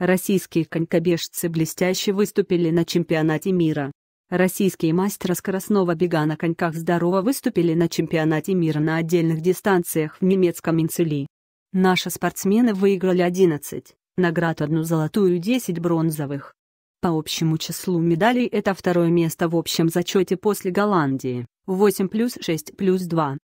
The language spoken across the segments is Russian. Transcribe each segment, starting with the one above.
Российские конькобежцы блестяще выступили на чемпионате мира. Российские мастера скоростного бега на коньках здорово выступили на чемпионате мира на отдельных дистанциях в немецком Инцели. Наши спортсмены выиграли 11, наград одну золотую и 10 бронзовых. По общему числу медалей это второе место в общем зачете после Голландии, 8 плюс 6 плюс 2.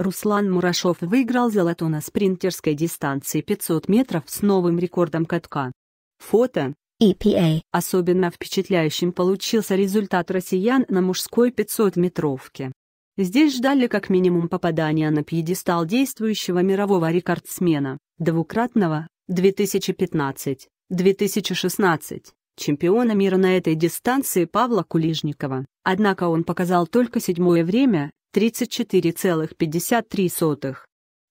Руслан Мурашов выиграл золото на спринтерской дистанции 500 метров с новым рекордом катка. Фото. EPA. Особенно впечатляющим получился результат россиян на мужской 500-метровке. Здесь ждали как минимум попадания на пьедестал действующего мирового рекордсмена, двукратного, 2015-2016, чемпиона мира на этой дистанции Павла Кулижникова. Однако он показал только седьмое время 34,53.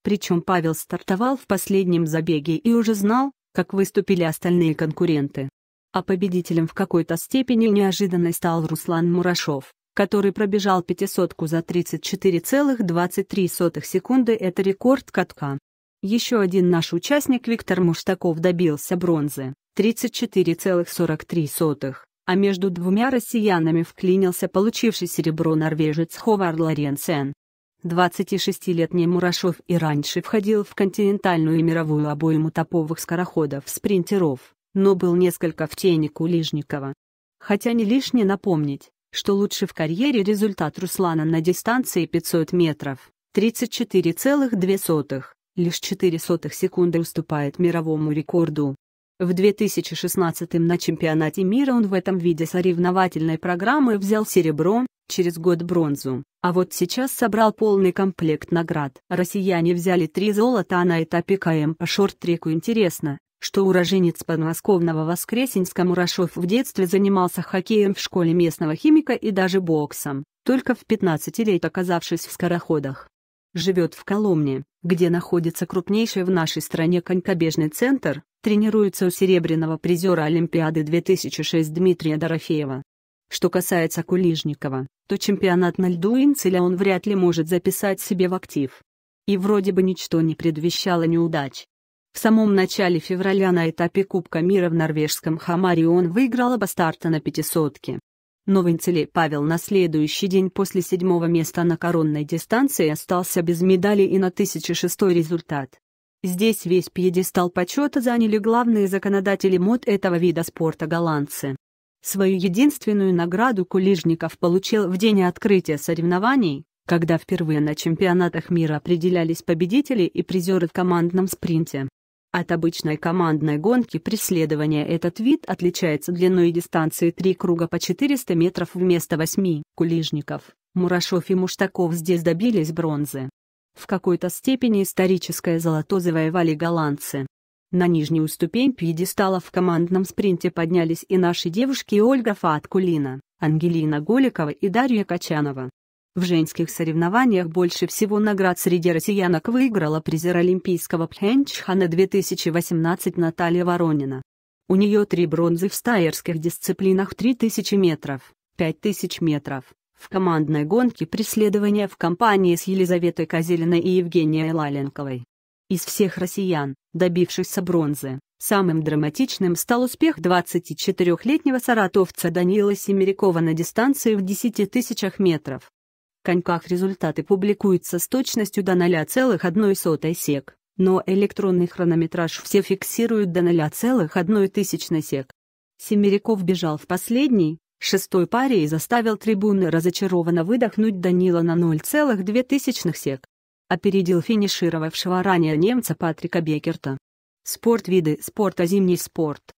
Причем Павел стартовал в последнем забеге и уже знал, как выступили остальные конкуренты. А победителем в какой-то степени неожиданно стал Руслан Мурашов, который пробежал пятисотку за 34,23 секунды – это рекорд катка. Еще один наш участник Виктор Муштаков добился бронзы – 34,43 а между двумя россиянами вклинился получивший серебро норвежец Ховард Лоренсен. 26-летний Мурашов и раньше входил в континентальную и мировую обойму топовых скороходов-спринтеров, но был несколько в тени Кулижникова. Хотя не лишне напомнить, что лучший в карьере результат Руслана на дистанции 500 метров, 34,2, лишь 4 секунды уступает мировому рекорду, в 2016 м на чемпионате мира он в этом виде соревновательной программы взял серебро, через год бронзу, а вот сейчас собрал полный комплект наград. Россияне взяли три золота а на этапе КМ по шорт-треку. Интересно, что уроженец подмосковного Воскресенска Мурашов в детстве занимался хоккеем в школе местного химика и даже боксом, только в 15 лет оказавшись в скороходах живет в Коломне, где находится крупнейший в нашей стране конькобежный центр, тренируется у серебряного призера Олимпиады 2006 Дмитрия Дорофеева. Что касается Кулижникова, то чемпионат на льду Инцеля он вряд ли может записать себе в актив. И вроде бы ничто не предвещало неудач. В самом начале февраля на этапе Кубка мира в норвежском Хамаре он выиграл оба старта на пятисотке. Новенцеле Павел на следующий день после седьмого места на коронной дистанции остался без медали и на 1006 результат. Здесь весь пьедестал почета заняли главные законодатели мод этого вида спорта голландцы. Свою единственную награду Кулижников получил в день открытия соревнований, когда впервые на чемпионатах мира определялись победители и призеры в командном спринте. От обычной командной гонки преследования этот вид отличается длиной дистанции 3 круга по 400 метров вместо 8. Кулижников, Мурашов и Муштаков здесь добились бронзы. В какой-то степени историческое золото завоевали голландцы. На нижнюю ступень пьедестала в командном спринте поднялись и наши девушки Ольга Фаткулина, Ангелина Голикова и Дарья Качанова. В женских соревнованиях больше всего наград среди россиянок выиграла призер Олимпийского Пхенчхана 2018 Наталья Воронина. У нее три бронзы в стайерских дисциплинах 3000 метров, 5000 метров, в командной гонке преследования в компании с Елизаветой Козелиной и Евгенией Лаленковой. Из всех россиян, добившихся бронзы, самым драматичным стал успех 24-летнего саратовца Данила Семерякова на дистанции в 10 тысячах метров коньках результаты публикуются с точностью до 0,01 сек, но электронный хронометраж все фиксируют до 0,01 сек. Семеряков бежал в последней, шестой паре и заставил трибуны разочарованно выдохнуть Данила на 0,02 сек. Опередил финишировавшего ранее немца Патрика Бекерта. Спорт виды спорта Зимний спорт